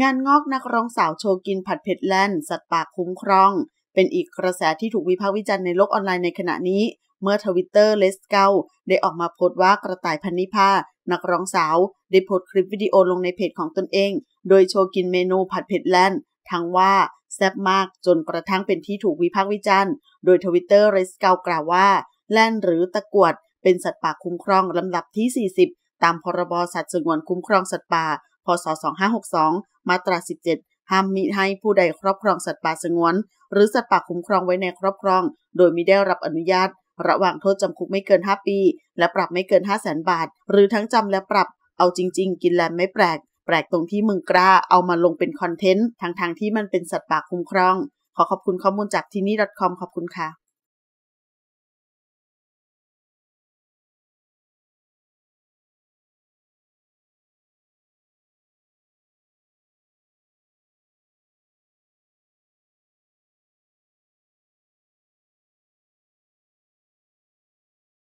งานงอกนักร้องสาวโชกินผัดเผ็ดแลดนสัตว์ป่าคุ้มครอง เป็นอีกกระแสที่ถูกวิพากษ์วิจารณ์ในโลกออนไลน์ในขณะนี้ เมื่อทวิตเตอร์เลสเกาได้ออกมาโพสต์ว่ากระต่ายพันนิพานักร้องสาวได้โพสต์คลิปวิดีโอลงในเพจของตนเอง โดยโชว์กินเมนูผัดเผ็ดแลดนทั้งว่าแซ่บมากจนกระทั่งเป็นที่ถูกวิพากษ์วิจารณ์โดยทวิตเตอร์เรสเกากล่าวว่า แลนหรือตะกวด เป็นสัตว์ป่าคุ้มครองลำดับที่ 40 ตามพรบสัตว์สงวนคุ้มครองสัตว์ป่าพศ 2562 มาตรา 17 ห้ามมิให้ผู้ใดครอบครองสัตว์ป่าสงวนหรือสัตว์ป่าคุ้มครองไว้ในครอบครอง โดยมิได้รับอนุญาต ระหว่างโทษจำคุกไม่เกิน 5 ปี และปรับไม่เกิน 5 0 0 0 0บาท หรือทั้งจำและปรับ เอาจริง ๆ กินแลนไม่แปลก แปลกตรงที่มึงกล้าเอามาลงเป็นคอนเทนต์ทั้งๆที่มันเป็นสัตว์ป่าคุ้มครอง ขอขอบคุณข้อมูลจากที่นี่ .com ขอบคุณค่ะ